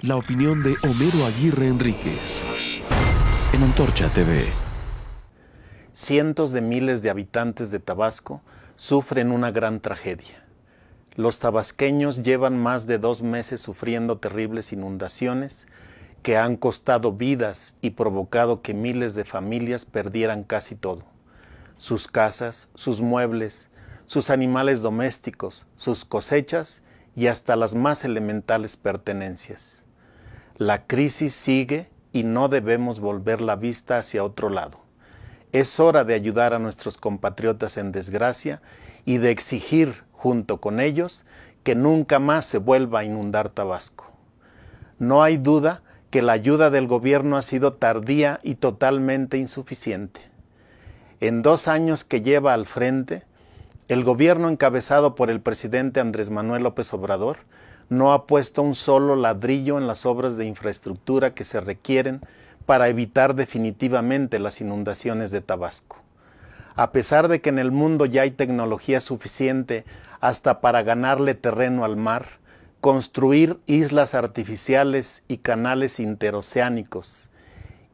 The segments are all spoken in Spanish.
La opinión de Homero Aguirre Enríquez. En Antorcha TV. Cientos de miles de habitantes de Tabasco sufren una gran tragedia. Los tabasqueños llevan más de dos meses sufriendo terribles inundaciones que han costado vidas y provocado que miles de familias perdieran casi todo. Sus casas, sus muebles, sus animales domésticos, sus cosechas y hasta las más elementales pertenencias. La crisis sigue y no debemos volver la vista hacia otro lado. Es hora de ayudar a nuestros compatriotas en desgracia y de exigir, junto con ellos, que nunca más se vuelva a inundar Tabasco. No hay duda que la ayuda del gobierno ha sido tardía y totalmente insuficiente. En dos años que lleva al frente, el gobierno encabezado por el presidente Andrés Manuel López Obrador no ha puesto un solo ladrillo en las obras de infraestructura que se requieren para evitar definitivamente las inundaciones de Tabasco. A pesar de que en el mundo ya hay tecnología suficiente hasta para ganarle terreno al mar, construir islas artificiales y canales interoceánicos.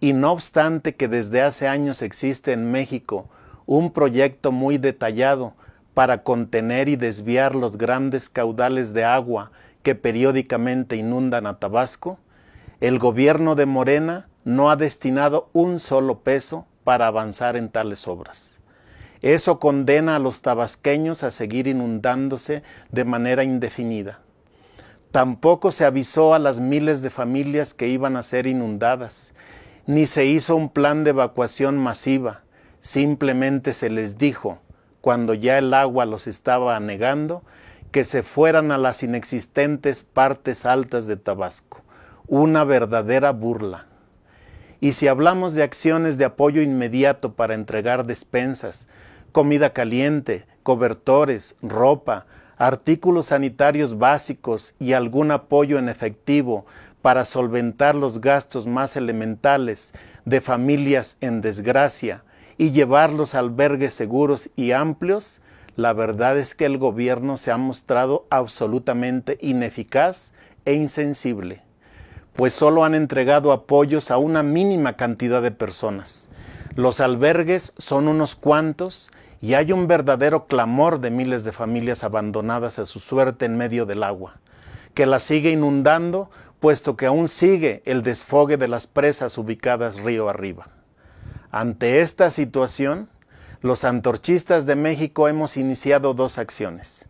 Y no obstante que desde hace años existe en México un proyecto muy detallado para contener y desviar los grandes caudales de agua que periódicamente inundan a Tabasco, el gobierno de Morena no ha destinado un solo peso para avanzar en tales obras. Eso condena a los tabasqueños a seguir inundándose de manera indefinida. Tampoco se avisó a las miles de familias que iban a ser inundadas, ni se hizo un plan de evacuación masiva, simplemente se les dijo, cuando ya el agua los estaba anegando, que se fueran a las inexistentes partes altas de Tabasco. Una verdadera burla. Y si hablamos de acciones de apoyo inmediato para entregar despensas, comida caliente, cobertores, ropa, artículos sanitarios básicos y algún apoyo en efectivo para solventar los gastos más elementales de familias en desgracia y llevarlos a albergues seguros y amplios, la verdad es que el gobierno se ha mostrado absolutamente ineficaz e insensible, pues solo han entregado apoyos a una mínima cantidad de personas. Los albergues son unos cuantos y hay un verdadero clamor de miles de familias abandonadas a su suerte en medio del agua, que la sigue inundando puesto que aún sigue el desfogue de las presas ubicadas río arriba. Ante esta situación, los antorchistas de México hemos iniciado dos acciones.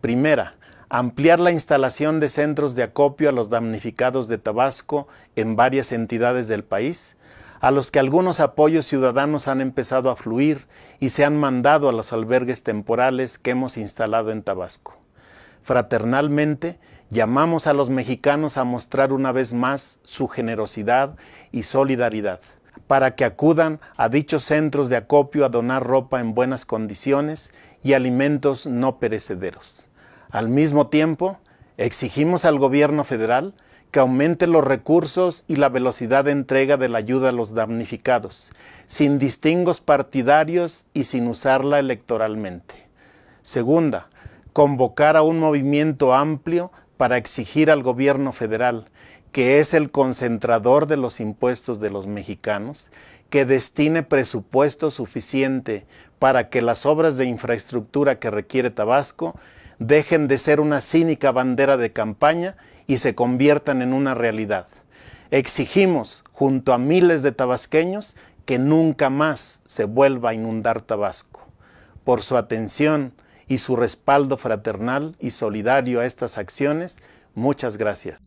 Primera, ampliar la instalación de centros de acopio a los damnificados de Tabasco en varias entidades del país, a los que algunos apoyos ciudadanos han empezado a fluir y se han mandado a los albergues temporales que hemos instalado en Tabasco. Fraternalmente, llamamos a los mexicanos a mostrar una vez más su generosidad y solidaridad para que acudan a dichos centros de acopio a donar ropa en buenas condiciones y alimentos no perecederos. Al mismo tiempo, exigimos al gobierno federal que aumente los recursos y la velocidad de entrega de la ayuda a los damnificados, sin distingos partidarios y sin usarla electoralmente. Segunda, convocar a un movimiento amplio para exigir al gobierno federal que es el concentrador de los impuestos de los mexicanos, que destine presupuesto suficiente para que las obras de infraestructura que requiere Tabasco dejen de ser una cínica bandera de campaña y se conviertan en una realidad. Exigimos, junto a miles de tabasqueños, que nunca más se vuelva a inundar Tabasco. Por su atención y su respaldo fraternal y solidario a estas acciones, muchas gracias.